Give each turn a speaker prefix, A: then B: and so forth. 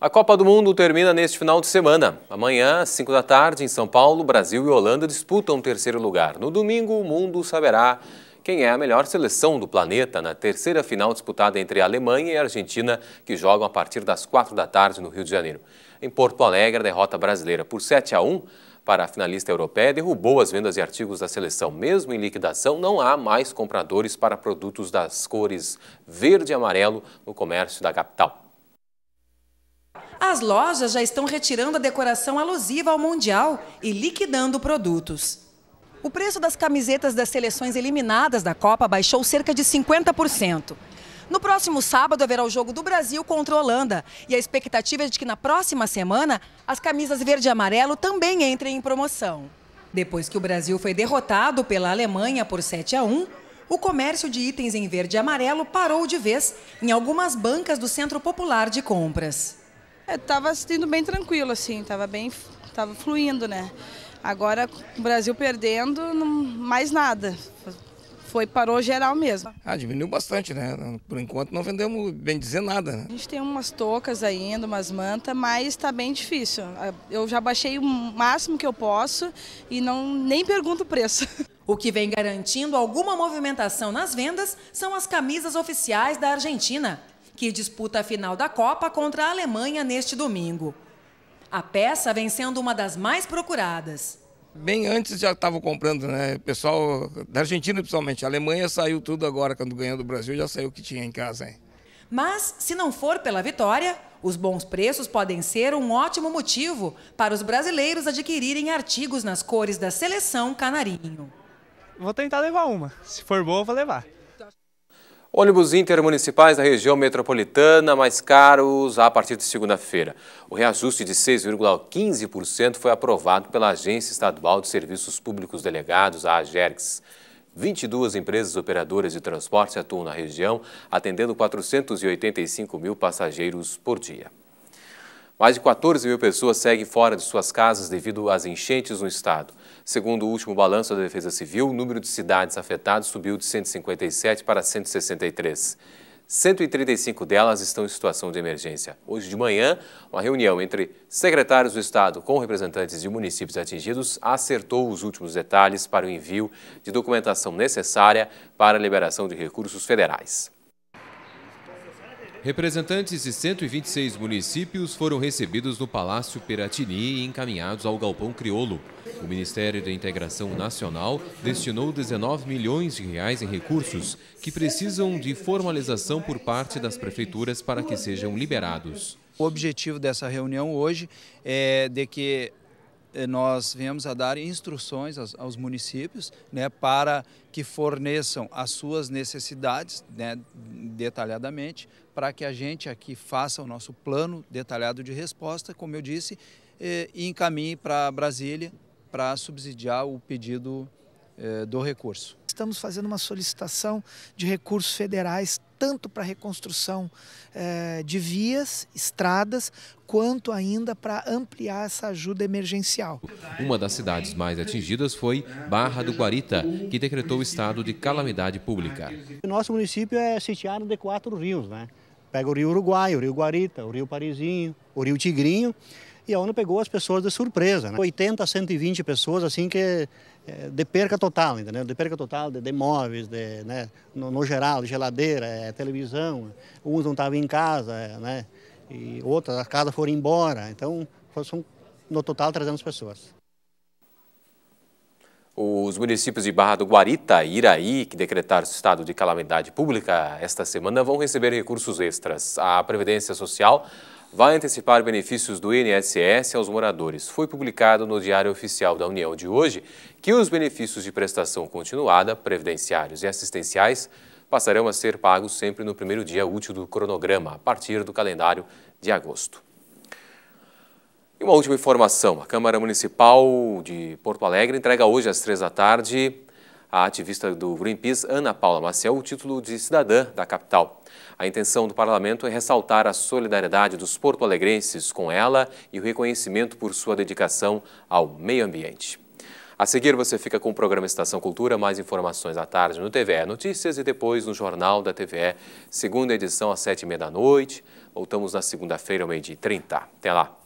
A: A Copa do Mundo termina neste final de semana. Amanhã, às 5 da tarde, em São Paulo, Brasil e Holanda disputam o terceiro lugar. No domingo, o mundo saberá quem é a melhor seleção do planeta na terceira final disputada entre Alemanha e Argentina, que jogam a partir das 4 da tarde no Rio de Janeiro. Em Porto Alegre, a derrota brasileira por 7 a 1 para a finalista europeia derrubou as vendas de artigos da seleção. Mesmo em liquidação, não há mais compradores para produtos das cores verde e amarelo no comércio da capital.
B: As lojas já estão retirando a decoração alusiva ao Mundial e liquidando produtos. O preço das camisetas das seleções eliminadas da Copa baixou cerca de 50%. No próximo sábado haverá o jogo do Brasil contra a Holanda. E a expectativa é de que na próxima semana as camisas verde e amarelo também entrem em promoção. Depois que o Brasil foi derrotado pela Alemanha por 7 a 1, o comércio de itens em verde e amarelo parou de vez em algumas bancas do Centro Popular de Compras. Estava é, sendo bem tranquilo, assim, estava bem, estava fluindo, né? Agora, o Brasil perdendo, não, mais nada. Foi, parou geral mesmo.
A: Ah, diminuiu bastante, né? Por enquanto não vendemos, bem dizer, nada. Né? A
B: gente tem umas toucas ainda, umas mantas, mas está bem difícil. Eu já baixei o máximo que eu posso e não nem pergunto o preço. O que vem garantindo alguma movimentação nas vendas são as camisas oficiais da Argentina que disputa a final da Copa contra a Alemanha neste domingo. A peça vem sendo uma das mais procuradas.
A: Bem antes já estava comprando, né? O pessoal da Argentina, principalmente. A Alemanha saiu tudo agora, quando ganhou do Brasil, já saiu o que tinha em casa, hein?
B: Mas, se não for pela vitória, os bons preços podem ser um ótimo motivo para os brasileiros adquirirem artigos nas cores da seleção canarinho. Vou tentar levar uma. Se for boa, vou levar.
A: Ônibus intermunicipais da região metropolitana mais caros a partir de segunda-feira. O reajuste de 6,15% foi aprovado pela Agência Estadual de Serviços Públicos Delegados, a AGERGS. 22 empresas operadoras de transporte atuam na região, atendendo 485 mil passageiros por dia. Mais de 14 mil pessoas seguem fora de suas casas devido às enchentes no estado. Segundo o último balanço da Defesa Civil, o número de cidades afetadas subiu de 157 para 163. 135 delas estão em situação de emergência. Hoje de manhã, uma reunião entre secretários do Estado com representantes de municípios atingidos acertou os últimos detalhes para o envio de documentação necessária para a liberação de recursos federais. Representantes de 126 municípios foram recebidos no Palácio Peratini e encaminhados ao Galpão Criolo. O Ministério da Integração Nacional destinou 19 milhões de reais em recursos que precisam de formalização por parte das prefeituras para que sejam liberados. O objetivo dessa reunião hoje é de que eh, nós viemos a dar instruções aos, aos municípios né, para que forneçam as suas necessidades né, detalhadamente, para que a gente aqui faça o nosso plano detalhado de resposta, como eu disse, eh, e encaminhe para Brasília para subsidiar o pedido eh, do recurso. Estamos fazendo uma solicitação de
B: recursos federais tanto para reconstrução eh, de vias, estradas, quanto ainda para ampliar essa ajuda emergencial.
A: Uma das cidades mais atingidas foi Barra do Guarita, que decretou o estado de calamidade pública.
B: O nosso município é sitiado de quatro rios, né? Pega o rio Uruguai, o rio Guarita, o rio Parizinho, o rio Tigrinho e a ONU pegou as pessoas de surpresa, né? 80 a 120 pessoas, assim que eh, de perca total, entendeu? De perca total de, de móveis, de, né? no, no geral, geladeira, eh, televisão, uns não estavam em casa, eh, né? E outras, as casas foram embora, então foram, no total 300 pessoas.
A: Os municípios de Barra do Guarita e Iraí, que decretaram estado de calamidade pública esta semana, vão receber recursos extras. A Previdência Social vai antecipar benefícios do INSS aos moradores. Foi publicado no Diário Oficial da União de hoje que os benefícios de prestação continuada, previdenciários e assistenciais passarão a ser pagos sempre no primeiro dia útil do cronograma, a partir do calendário de agosto. E uma última informação: a Câmara Municipal de Porto Alegre entrega hoje às três da tarde a ativista do Greenpeace, Ana Paula Maciel, o título de cidadã da capital. A intenção do parlamento é ressaltar a solidariedade dos porto-alegrenses com ela e o reconhecimento por sua dedicação ao meio ambiente. A seguir você fica com o programa Estação Cultura, mais informações à tarde no TVE Notícias e depois no Jornal da TVE, segunda edição às sete e meia da noite. Voltamos na segunda-feira, ao meio-dia e trinta. Até lá!